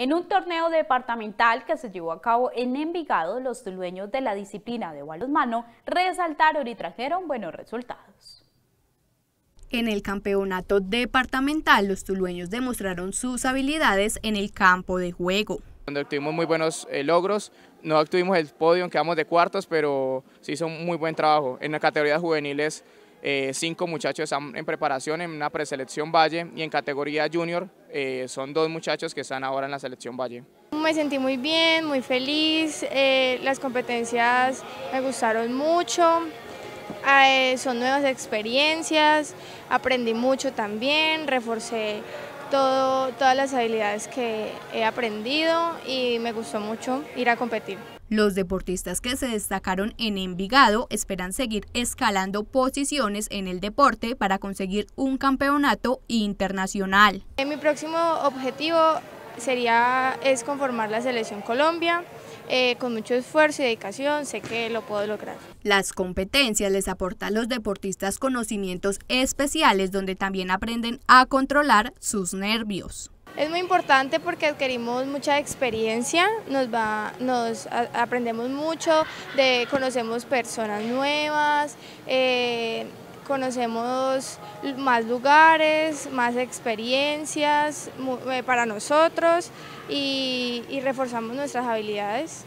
En un torneo departamental que se llevó a cabo en Envigado, los tulueños de la disciplina de balonmano resaltaron y trajeron buenos resultados. En el campeonato departamental, los tulueños demostraron sus habilidades en el campo de juego. Donde tuvimos muy buenos eh, logros, no obtuvimos el podio, quedamos de cuartos, pero se hizo un muy buen trabajo. En la categoría juveniles eh, cinco muchachos están en preparación en una preselección Valle y en categoría junior eh, son dos muchachos que están ahora en la selección Valle. Me sentí muy bien, muy feliz, eh, las competencias me gustaron mucho, son nuevas experiencias, aprendí mucho también, reforcé todas las habilidades que he aprendido y me gustó mucho ir a competir. Los deportistas que se destacaron en Envigado esperan seguir escalando posiciones en el deporte para conseguir un campeonato internacional. Eh, mi próximo objetivo sería es conformar la selección Colombia. Eh, con mucho esfuerzo y dedicación sé que lo puedo lograr. Las competencias les aportan a los deportistas conocimientos especiales donde también aprenden a controlar sus nervios. Es muy importante porque adquirimos mucha experiencia, nos va, nos aprendemos mucho, conocemos personas nuevas, eh, conocemos más lugares, más experiencias eh, para nosotros y, reforzamos nuestras habilidades.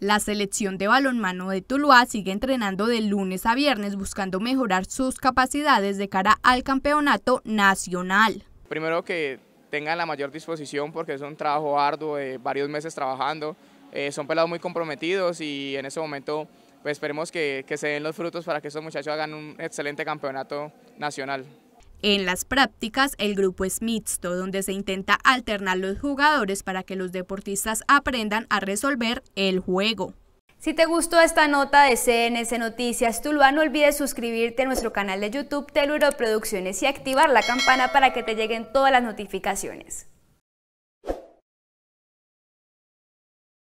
La selección de balonmano de Tuluá sigue entrenando de lunes a viernes buscando mejorar sus capacidades de cara al campeonato nacional. Primero que tengan la mayor disposición porque es un trabajo arduo de eh, varios meses trabajando, eh, son pelados muy comprometidos y en ese momento pues, esperemos que, se den los frutos para que estos muchachos hagan un excelente campeonato nacional. En las prácticas, el grupo es mixto, donde se intenta alternar los jugadores para que los deportistas aprendan a resolver el juego. Si te gustó esta nota de CNS Noticias Tuluá, no olvides suscribirte a nuestro canal de YouTube Teluro Producciones y activar la campana para que te lleguen todas las notificaciones.